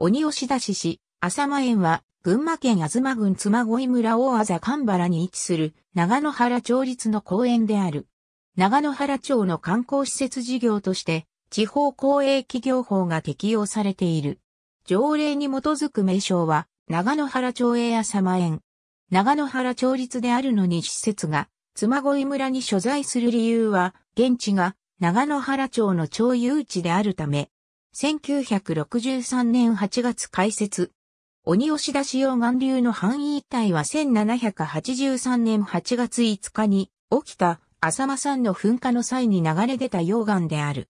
鬼押出し市、浅間園は、群馬県妻郡妻恋村大麻神原に位置する長野原町立の公園である。長野原町の観光施設事業として、地方公営企業法が適用されている。条例に基づく名称は、長野原町営浅間園。長野原町立であるのに施設が、妻恋村に所在する理由は、現地が長野原町の町有地であるため、1963年8月開設。鬼押出し溶岩流の範囲一帯は1783年8月5日に起きた浅間山の噴火の際に流れ出た溶岩である。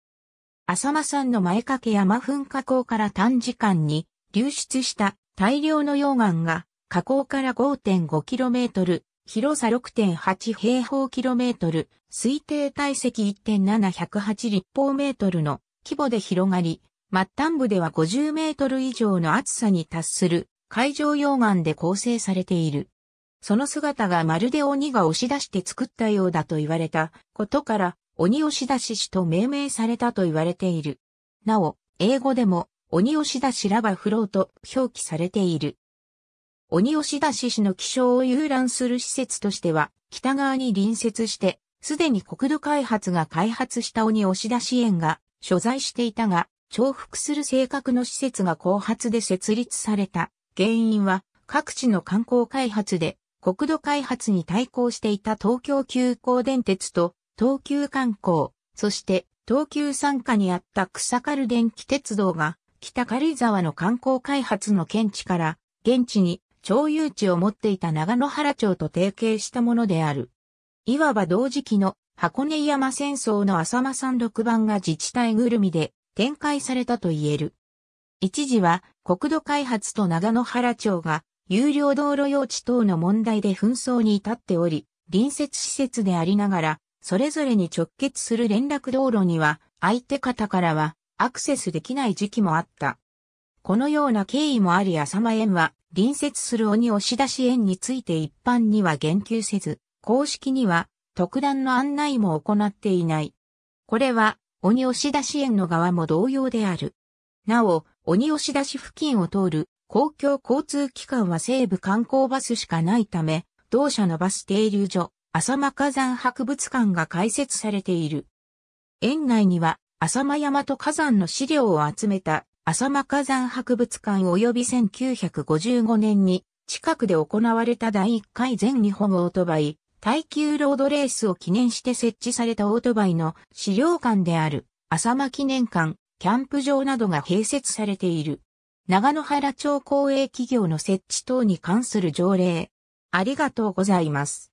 浅間山の前掛山噴火口から短時間に流出した大量の溶岩が火口から 5.5km、広さ6.8平方キロメートル、推定体積1.708立方メートルの規模で広がり、末端部では50メートル以上の厚さに達する海上溶岩で構成されている。その姿がまるで鬼が押し出して作ったようだと言われたことから、鬼押し出し市と命名されたと言われている。なお、英語でも、鬼押し出しラバフローと表記されている。鬼押し出し市の気象を遊覧する施設としては、北側に隣接して、すでに国土開発が開発した鬼押し出し園が所在していたが、重複する性格の施設が後発で設立された。原因は各地の観光開発で国土開発に対抗していた東京急行電鉄と東急観光、そして東急参加にあった草軽電気鉄道が北軽井沢の観光開発の見地から現地に超有地を持っていた長野原町と提携したものである。いわば同時期の箱根山戦争の浅間山6番が自治体ぐるみで展開されたと言える。一時は国土開発と長野原町が有料道路用地等の問題で紛争に至っており、隣接施設でありながら、それぞれに直結する連絡道路には、相手方からはアクセスできない時期もあった。このような経緯もあり浅間園は、隣接する鬼押し出し園について一般には言及せず、公式には特段の案内も行っていない。これは、鬼押出支援の側も同様である。なお、鬼押出し付近を通る公共交通機関は西部観光バスしかないため、同社のバス停留所、浅間火山博物館が開設されている。園内には、浅間山と火山の資料を集めた浅間火山博物館及び1955年に近くで行われた第1回全日本オートバイ耐久ロードレースを記念して設置されたオートバイの資料館である浅間記念館、キャンプ場などが併設されている。長野原町公営企業の設置等に関する条例。ありがとうございます。